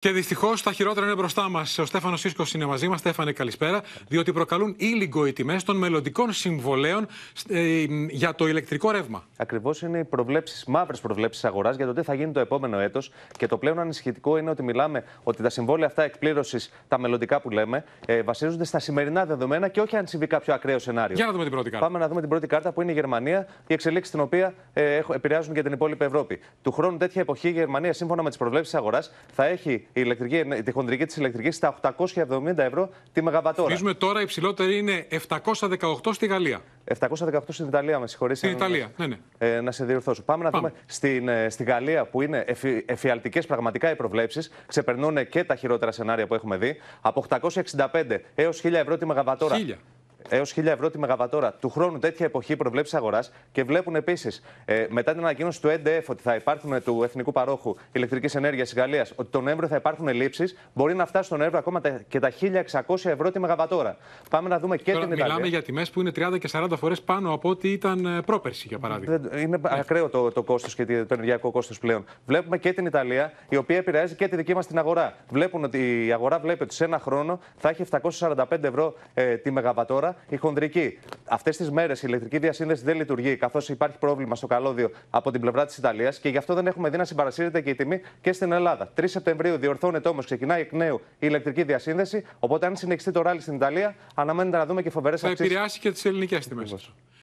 Και δυστυχώς τα χειρότερα είναι μπροστά μας. Ο Στέφανος Σίσκο είναι μαζί μας. Στέφανε, καλησπέρα. Διότι προκαλούν ήλιγκο οι τιμές των μελλοντικών συμβολέων ε, για το ηλεκτρικό ρεύμα. Ακριβώς είναι οι προβλέψεις, μαύρες προβλέψεις αγοράς για το τι θα γίνει το επόμενο έτος. Και το πλέον ανησυχητικό είναι ότι μιλάμε ότι τα συμβόλαια αυτά εκπλήρωσης, τα μελλοντικά που λέμε, ε, βασίζονται στα σημερινά δεδομένα και όχι αν συμβεί κάποιο ακραίο σενάριο. Για να δούμε την πρώτη κάρτα. Πάμε να δούμε την πρώτη κάρτα που είναι η Γερμανία, η εξελίξη την οποία ε, επηρεάζουν και την υπόλοιπη Ευρώπη. Του χρόνου τέτοια εποχή η Γερμανία, σύμφωνα με τις προβλέψεις αγοράς, θα έχει η, ηλεκτρική, ναι, η χοντρική της ηλεκτρικής στα 870 ευρώ τη μεγαβατόρα. Θυμίζουμε τώρα η ψηλότερη είναι 718 στη Γαλλία. 718 στην Ιταλία, με συγχωρείτε. Στην Ιταλία, ναι, ναι. Ε, να σε διορθώσω. Πάμε να δούμε στην, ε, στη Γαλλία που είναι εφιαλτικές εφιαλτικές πραγματικά οι προβλέψεις. Ξεπερνούν και τα χειρότερα σενάρια που έχουμε δει. Από 865 έω 1000 ευρώ τη μεγαβατόρα. 1000 έω 1000 ευρώ τη μεγαβατόρα. Του χρόνου τέτοια εποχή προβλέψεις αγοράς και βλέπουν επίσης ε, μετά την ανακοίνωση του ΕΝΤΕΕΦ ότι θα υπάρχουν ε, του Εθνικού Παρόχου Ηλεκτρικής Ενέργειας της Γαλλίας ότι τον Νοέμβριο θα υπάρχουν λήψει. Μπορεί να φτάσει τον Νοέμβριο ακόμα και τα 1600 ευρώ τη μεγαβατόρα. Πάμε να δούμε και Τώρα, την Ιταλία. Μιλάμε για τιμές που είναι 30 και 40 φορές πάνω από ό,τι ήταν ε, πρόπερση, για παράδειγμα. Είναι ναι. ακραίο το, το κόστος και το ενεργειακό κόστος πλέον. Βλέπουμε και την Ιταλία, η οποία επηρεάζει και τη δική μας την αγορά. Βλέπουν ότι η αγορά βλέπει ότι σε ένα χρόνο θα έχει 745 ευρώ ε, τη μεγαβατόρα η χονδρική. Αυτές τις μέρες η ηλεκτρική διασύνδεση δεν λειτουργεί, καθώς υπάρχει πρόβλημα στο καλώδιο από την πλευρά της Ιταλίας και γι' αυτό δεν έχουμε δει να συμπαρασύρεται και η τιμή και στην Ελλάδα. 3 Σεπτεμβρίου διορθώνεται όμως, ξεκινάει εκ νέου η ηλεκτρική διασύνδεση. Οπότε, αν συνεχιστεί το ράλι στην Ιταλία, αναμένεται να δούμε και φοβερές αυξήσει. Θα επηρεάσει και τις ελληνικές τιμές.